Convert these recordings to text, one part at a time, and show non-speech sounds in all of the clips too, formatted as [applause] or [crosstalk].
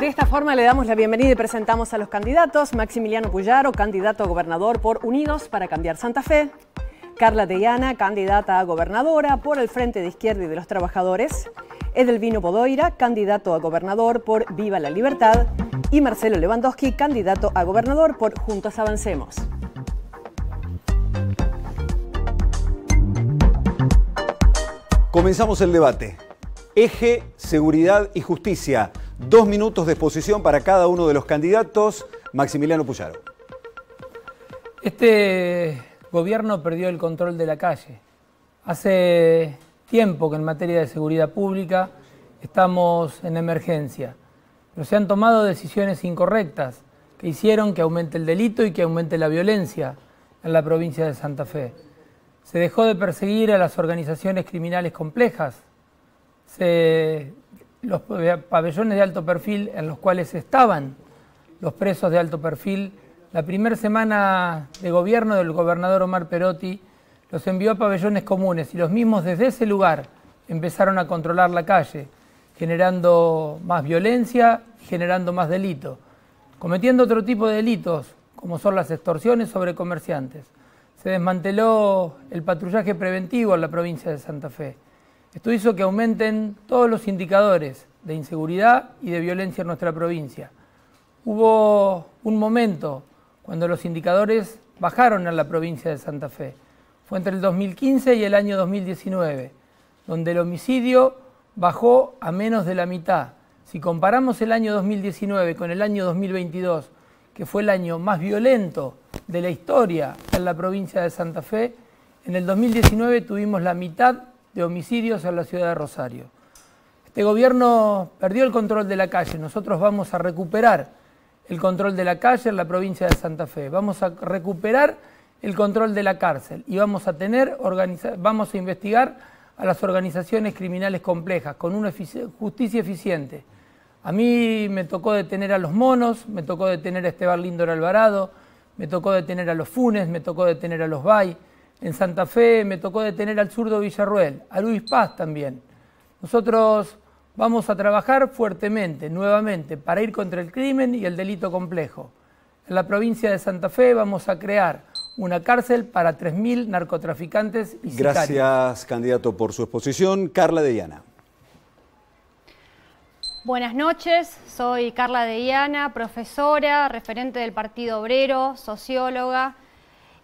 De esta forma le damos la bienvenida y presentamos a los candidatos. Maximiliano Puyaro, candidato a gobernador por Unidos para Cambiar Santa Fe. Carla Tejana, candidata a gobernadora por el Frente de Izquierda y de los Trabajadores. Edelvino Bodoira, candidato a gobernador por Viva la Libertad. Y Marcelo Lewandowski, candidato a gobernador por Juntos Avancemos. Comenzamos el debate. Eje, seguridad y justicia. Dos minutos de exposición para cada uno de los candidatos. Maximiliano Puyaro. Este gobierno perdió el control de la calle. Hace tiempo que en materia de seguridad pública estamos en emergencia, pero se han tomado decisiones incorrectas que hicieron que aumente el delito y que aumente la violencia en la provincia de Santa Fe. Se dejó de perseguir a las organizaciones criminales complejas, se los pabellones de alto perfil en los cuales estaban los presos de alto perfil. La primera semana de gobierno del gobernador Omar Perotti los envió a pabellones comunes y los mismos desde ese lugar empezaron a controlar la calle, generando más violencia, generando más delito, cometiendo otro tipo de delitos, como son las extorsiones sobre comerciantes. Se desmanteló el patrullaje preventivo en la provincia de Santa Fe. Esto hizo que aumenten todos los indicadores de inseguridad y de violencia en nuestra provincia. Hubo un momento cuando los indicadores bajaron en la provincia de Santa Fe. Fue entre el 2015 y el año 2019, donde el homicidio bajó a menos de la mitad. Si comparamos el año 2019 con el año 2022, que fue el año más violento de la historia en la provincia de Santa Fe, en el 2019 tuvimos la mitad de homicidios en la ciudad de Rosario. Este gobierno perdió el control de la calle, nosotros vamos a recuperar el control de la calle en la provincia de Santa Fe, vamos a recuperar el control de la cárcel y vamos a tener, vamos a investigar a las organizaciones criminales complejas con una justicia eficiente. A mí me tocó detener a los monos, me tocó detener a Esteban Lindor Alvarado, me tocó detener a los Funes, me tocó detener a los Bay, en Santa Fe me tocó detener al zurdo Villarruel, a Luis Paz también. Nosotros vamos a trabajar fuertemente, nuevamente, para ir contra el crimen y el delito complejo. En la provincia de Santa Fe vamos a crear una cárcel para 3.000 narcotraficantes y Gracias, candidato, por su exposición. Carla de Buenas noches, soy Carla de profesora, referente del Partido Obrero, socióloga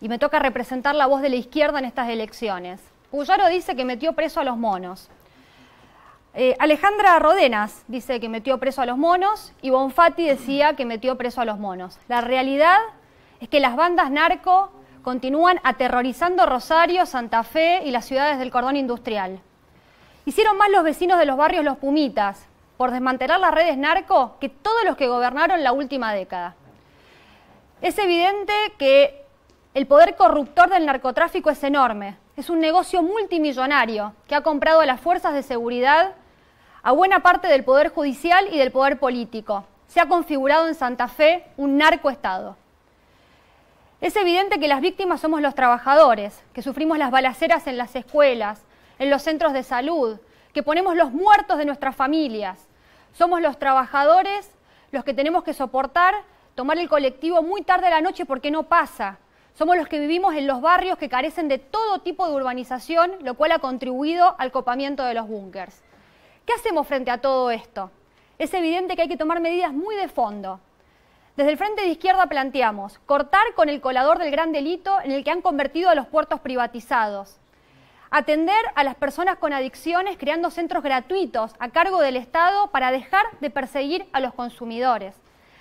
y me toca representar la voz de la izquierda en estas elecciones. Puyaro dice que metió preso a los monos. Eh, Alejandra Rodenas dice que metió preso a los monos y Bonfatti decía que metió preso a los monos. La realidad es que las bandas narco continúan aterrorizando Rosario, Santa Fe y las ciudades del cordón industrial. Hicieron más los vecinos de los barrios Los Pumitas por desmantelar las redes narco que todos los que gobernaron la última década. Es evidente que el poder corruptor del narcotráfico es enorme. Es un negocio multimillonario que ha comprado a las fuerzas de seguridad, a buena parte del poder judicial y del poder político. Se ha configurado en Santa Fe un narcoestado. Es evidente que las víctimas somos los trabajadores, que sufrimos las balaceras en las escuelas, en los centros de salud, que ponemos los muertos de nuestras familias. Somos los trabajadores los que tenemos que soportar tomar el colectivo muy tarde a la noche porque no pasa, somos los que vivimos en los barrios que carecen de todo tipo de urbanización, lo cual ha contribuido al copamiento de los búnkers. ¿Qué hacemos frente a todo esto? Es evidente que hay que tomar medidas muy de fondo. Desde el frente de izquierda planteamos cortar con el colador del gran delito en el que han convertido a los puertos privatizados, atender a las personas con adicciones creando centros gratuitos a cargo del Estado para dejar de perseguir a los consumidores,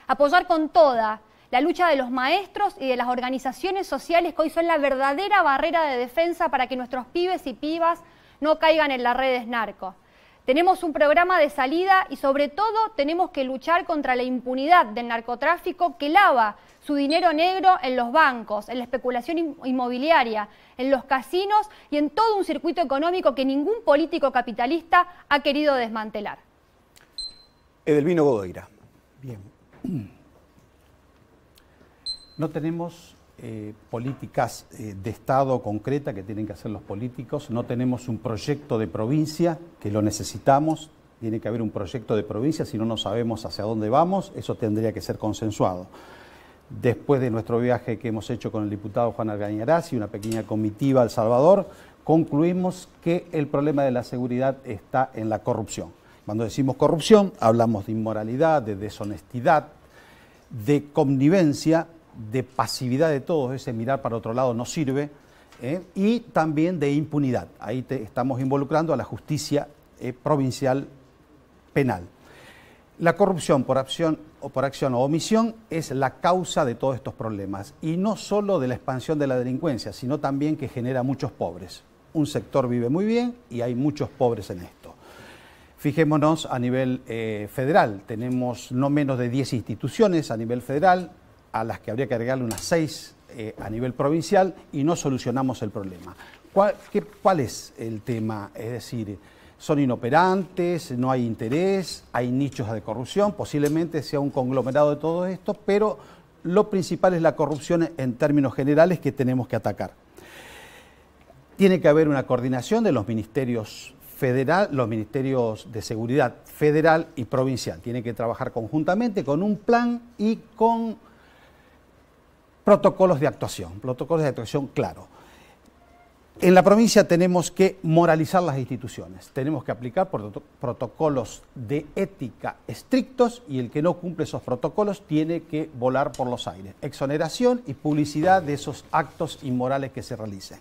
apoyar con toda la lucha de los maestros y de las organizaciones sociales que hoy son la verdadera barrera de defensa para que nuestros pibes y pibas no caigan en las redes narcos. Tenemos un programa de salida y sobre todo tenemos que luchar contra la impunidad del narcotráfico que lava su dinero negro en los bancos, en la especulación inmobiliaria, en los casinos y en todo un circuito económico que ningún político capitalista ha querido desmantelar. Edelvino Godoira. Bien. [clears throat] No tenemos eh, políticas eh, de Estado concreta que tienen que hacer los políticos, no tenemos un proyecto de provincia que lo necesitamos, tiene que haber un proyecto de provincia, si no, no sabemos hacia dónde vamos, eso tendría que ser consensuado. Después de nuestro viaje que hemos hecho con el diputado Juan Algañaraz y una pequeña comitiva al Salvador, concluimos que el problema de la seguridad está en la corrupción. Cuando decimos corrupción, hablamos de inmoralidad, de deshonestidad, de connivencia de pasividad de todos, ese mirar para otro lado no sirve, ¿eh? y también de impunidad. Ahí te, estamos involucrando a la justicia eh, provincial penal. La corrupción por acción, o por acción o omisión es la causa de todos estos problemas, y no solo de la expansión de la delincuencia, sino también que genera muchos pobres. Un sector vive muy bien y hay muchos pobres en esto. Fijémonos a nivel eh, federal, tenemos no menos de 10 instituciones a nivel federal, a las que habría que agregarle unas seis eh, a nivel provincial y no solucionamos el problema. ¿Cuál, ¿Cuál es el tema? Es decir, son inoperantes, no hay interés, hay nichos de corrupción, posiblemente sea un conglomerado de todo esto, pero lo principal es la corrupción en términos generales que tenemos que atacar. Tiene que haber una coordinación de los ministerios federal, los ministerios de seguridad federal y provincial. Tiene que trabajar conjuntamente con un plan y con protocolos de actuación, protocolos de actuación claro. En la provincia tenemos que moralizar las instituciones, tenemos que aplicar protocolos de ética estrictos y el que no cumple esos protocolos tiene que volar por los aires. Exoneración y publicidad de esos actos inmorales que se realicen.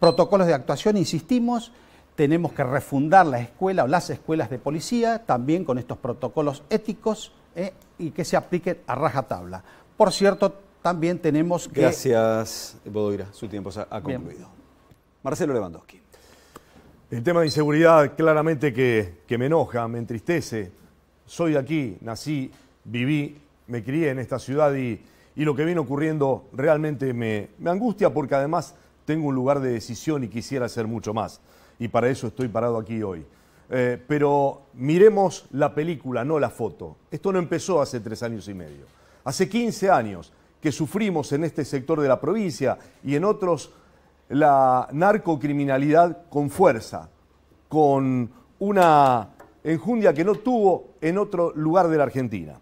Protocolos de actuación, insistimos, tenemos que refundar la escuela o las escuelas de policía también con estos protocolos éticos eh, y que se apliquen a rajatabla. Por cierto, también tenemos que... Gracias, Bodoira. Su tiempo se ha concluido. Marcelo Lewandowski. El tema de inseguridad claramente que, me enoja, me entristece. Soy de aquí, nací, viví, me crié en esta ciudad y, lo que viene ocurriendo realmente me, angustia porque además tengo un lugar de decisión y quisiera hacer mucho más. Y para eso estoy parado aquí hoy. Eh, pero miremos la película, no la foto. Esto no empezó hace tres años y medio. Hace 15 años que sufrimos en este sector de la provincia y en otros la narcocriminalidad con fuerza, con una enjundia que no tuvo en otro lugar de la Argentina.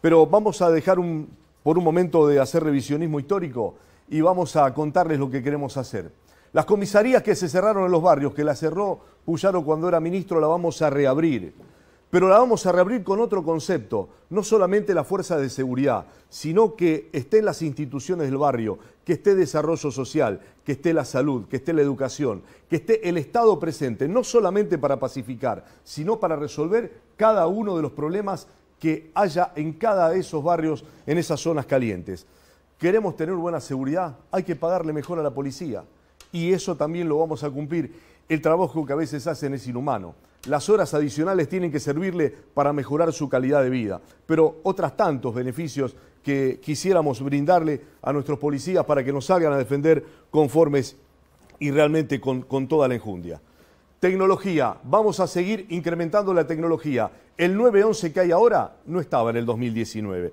Pero vamos a dejar un, por un momento de hacer revisionismo histórico y vamos a contarles lo que queremos hacer. Las comisarías que se cerraron en los barrios, que la cerró Puyaro cuando era ministro, la vamos a reabrir pero la vamos a reabrir con otro concepto, no solamente la fuerza de seguridad, sino que estén las instituciones del barrio, que esté desarrollo social, que esté la salud, que esté la educación, que esté el Estado presente, no solamente para pacificar, sino para resolver cada uno de los problemas que haya en cada de esos barrios, en esas zonas calientes. Queremos tener buena seguridad, hay que pagarle mejor a la policía y eso también lo vamos a cumplir. El trabajo que a veces hacen es inhumano. Las horas adicionales tienen que servirle para mejorar su calidad de vida, pero otras tantos beneficios que quisiéramos brindarle a nuestros policías para que nos salgan a defender conformes y realmente con, toda la enjundia. Tecnología, vamos a seguir incrementando la tecnología. El 911 que hay ahora no estaba en el 2019.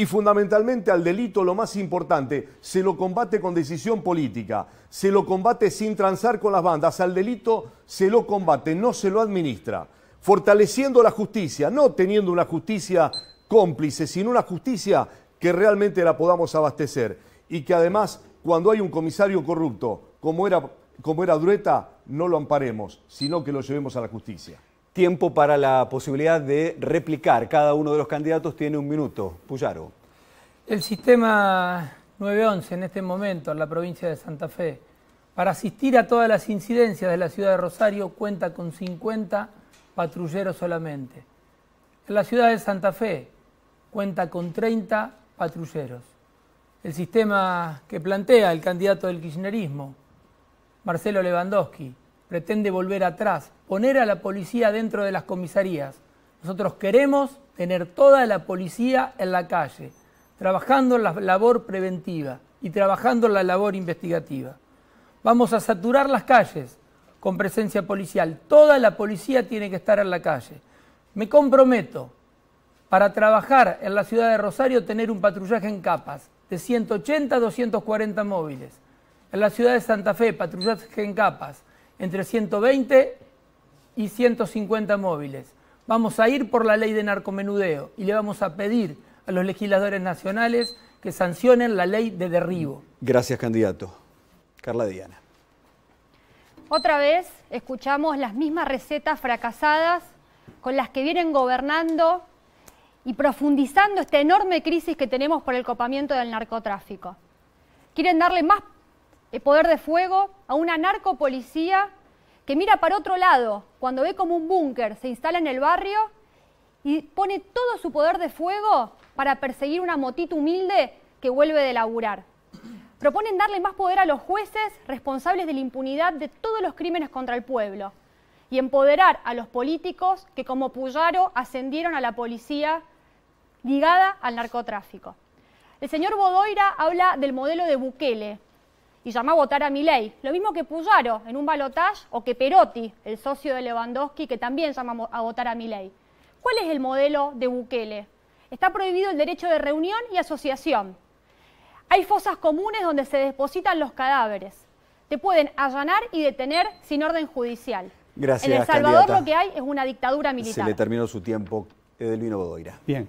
Y fundamentalmente al delito lo más importante, se lo combate con decisión política, se lo combate sin transar con las bandas, al delito se lo combate, no se lo administra, fortaleciendo la justicia, no teniendo una justicia cómplice, sino una justicia que realmente la podamos abastecer y que además cuando hay un comisario corrupto, como era, como era Drueta, no lo amparemos, sino que lo llevemos a la justicia. Tiempo para la posibilidad de replicar. Cada uno de los candidatos tiene un minuto. Puyaro. El sistema 911 en este momento en la provincia de Santa Fe, para asistir a todas las incidencias de la ciudad de Rosario, cuenta con 50 patrulleros solamente. En la ciudad de Santa Fe cuenta con 30 patrulleros. El sistema que plantea el candidato del kirchnerismo, Marcelo Lewandowski, pretende volver atrás, poner a la policía dentro de las comisarías. Nosotros queremos tener toda la policía en la calle, trabajando en la labor preventiva y trabajando en la labor investigativa. Vamos a saturar las calles con presencia policial. Toda la policía tiene que estar en la calle. Me comprometo para trabajar en la ciudad de Rosario tener un patrullaje en capas de 180 a 240 móviles. En la ciudad de Santa Fe, patrullaje en capas entre 120 y 150 móviles. Vamos a ir por la ley de narcomenudeo y le vamos a pedir a los legisladores nacionales que sancionen la ley de derribo. Gracias, candidato. Carla Diana. Otra vez escuchamos las mismas recetas fracasadas con las que vienen gobernando y profundizando esta enorme crisis que tenemos por el copamiento del narcotráfico. Quieren darle más el poder de fuego a una narcopolicía que mira para otro lado cuando ve como un búnker se instala en el barrio y pone todo su poder de fuego para perseguir una motita humilde que vuelve de laburar. Proponen darle más poder a los jueces responsables de la impunidad de todos los crímenes contra el pueblo y empoderar a los políticos que como Puyaro ascendieron a la policía ligada al narcotráfico. El señor Bodoira habla del modelo de Bukele, y llamó a votar a mi ley. Lo mismo que Puyaro en un balotaje o que Perotti, el socio de Lewandowski, que también llamó a votar a mi ley. ¿Cuál es el modelo de Bukele? Está prohibido el derecho de reunión y asociación. Hay fosas comunes donde se depositan los cadáveres. Te pueden allanar y detener sin orden judicial. Gracias, en El Salvador lo que hay es una dictadura militar. Se le terminó su tiempo, Edelvino Bodoira. Bien.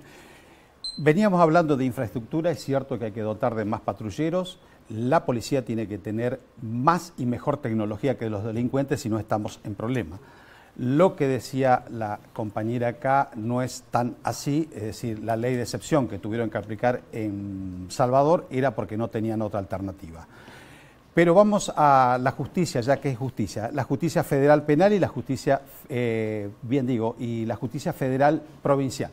Veníamos hablando de infraestructura, es cierto que hay que dotar de más patrulleros, la policía tiene que tener más y mejor tecnología que los delincuentes si no estamos en problema. Lo que decía la compañera acá no es tan así, es decir, la ley de excepción que tuvieron que aplicar en Salvador era porque no tenían otra alternativa. Pero vamos a la justicia, ya que es justicia, la justicia federal penal y la justicia, eh, bien digo, y la justicia federal provincial.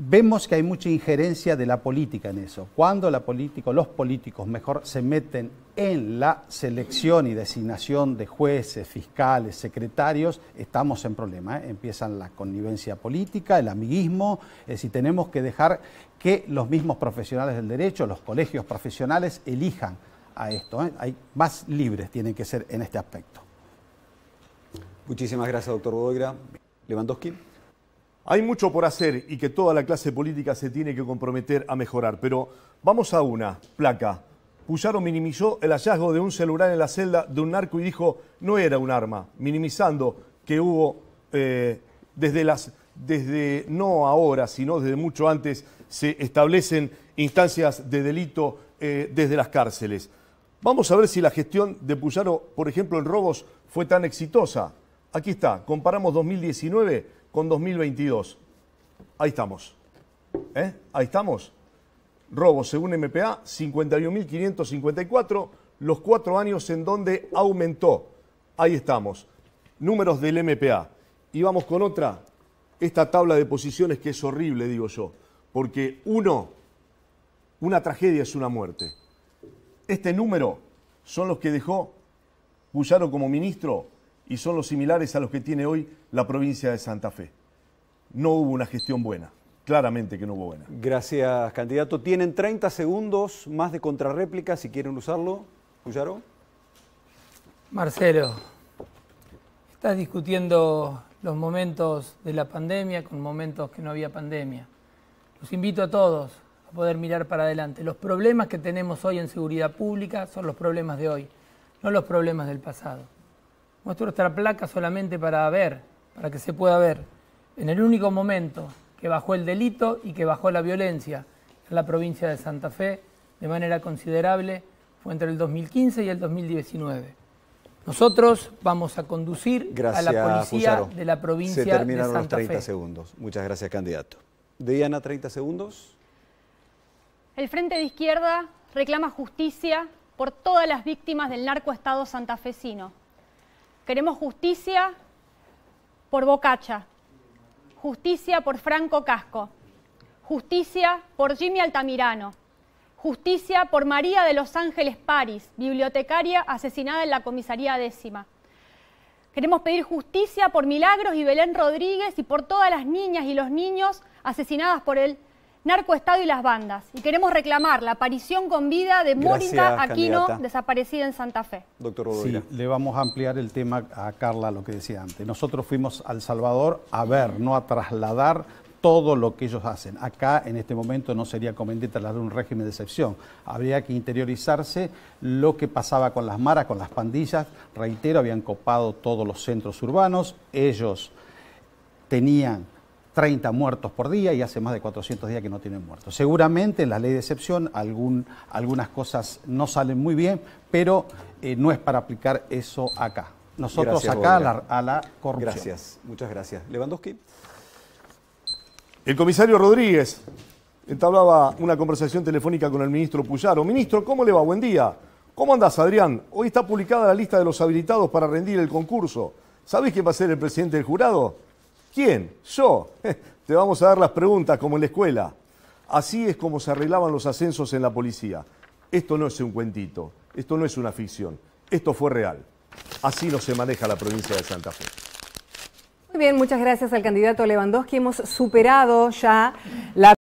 Vemos que hay mucha injerencia de la política en eso. Cuando la política, los políticos mejor, se meten en la selección y designación de jueces, fiscales, secretarios, estamos en problema. ¿eh? Empiezan la connivencia política, el amiguismo, es decir, tenemos que dejar que los mismos profesionales del derecho, los colegios profesionales, elijan a esto. ¿eh? Hay más libres tienen que ser en este aspecto. Muchísimas gracias, doctor Bodoira. Lewandowski. Hay mucho por hacer y que toda la clase política se tiene que comprometer a mejorar, pero vamos a una, placa. Puyaro minimizó el hallazgo de un celular en la celda de un narco y dijo no era un arma, minimizando que hubo eh, desde las desde no ahora, sino desde mucho antes, se establecen instancias de delito eh, desde las cárceles. Vamos a ver si la gestión de Puyaro, por ejemplo, en robos fue tan exitosa. Aquí está, comparamos 2019 con 2022. Ahí estamos. ¿Eh? Ahí estamos. Robos, según MPA, 51.554, los cuatro años en donde aumentó. Ahí estamos. Números del MPA. Y vamos con otra. Esta tabla de posiciones que es horrible, digo yo. Porque uno, una tragedia es una muerte. Este número son los que dejó Puyaro como ministro y son los similares a los que tiene hoy la provincia de Santa Fe. No hubo una gestión buena, claramente que no hubo buena. Gracias, candidato. Tienen 30 segundos más de contrarréplica si quieren usarlo. Marcelo, estás discutiendo los momentos de la pandemia con momentos que no había pandemia. Los invito a todos a poder mirar para adelante. Los problemas que tenemos hoy en seguridad pública son los problemas de hoy, no los problemas del pasado muestro nuestra placa solamente para ver, para que se pueda ver, en el único momento que bajó el delito y que bajó la violencia en la provincia de Santa Fe de manera considerable fue entre el 2015 y el 2019. Nosotros vamos a conducir a la policía de la provincia de Santa Fe. Se terminaron los 30 segundos. Muchas gracias, candidato. Diana, 30 segundos. El Frente de Izquierda reclama justicia por todas las víctimas del narcoestado santafesino. Queremos justicia por Bocacha, justicia por Franco Casco, justicia por Jimmy Altamirano, justicia por María de los Ángeles París, bibliotecaria asesinada en la comisaría décima. Queremos pedir justicia por Milagros y Belén Rodríguez y por todas las niñas y los niños asesinadas por el narcoestado y las bandas. Y queremos reclamar la aparición con vida de Mónica Aquino, desaparecida en Santa Fe. Doctor Rodríguez. Sí, le vamos a ampliar el tema a Carla, lo que decía antes. Nosotros fuimos al Salvador a ver, no a trasladar todo lo que ellos hacen. Acá en este momento no sería conveniente trasladar un régimen de excepción. Habría que interiorizarse lo que pasaba con las maras, con las pandillas. Reitero, habían copado todos los centros urbanos. Ellos tenían 30 muertos por día y hace más de 400 días que no tienen muertos. Seguramente en la ley de excepción algunas cosas no salen muy bien, pero eh, no es para aplicar eso acá. Nosotros acá a la, corrupción. Gracias, muchas gracias. Lewandowski. El comisario Rodríguez entablaba una conversación telefónica con el ministro Puyaro. Ministro, ¿cómo le va? Buen día. ¿Cómo andás, Adrián? Hoy está publicada la lista de los habilitados para rendir el concurso. ¿Sabés quién va a ser el presidente del jurado? ¿Quién? Yo. [laughs] Te vamos a dar las preguntas como en la escuela. Así es como se arreglaban los ascensos en la policía. Esto no es un cuentito, esto no es una ficción, esto fue real. Así no se maneja la provincia de Santa Fe. Muy bien, muchas gracias al candidato Lewandowski. Hemos superado ya la...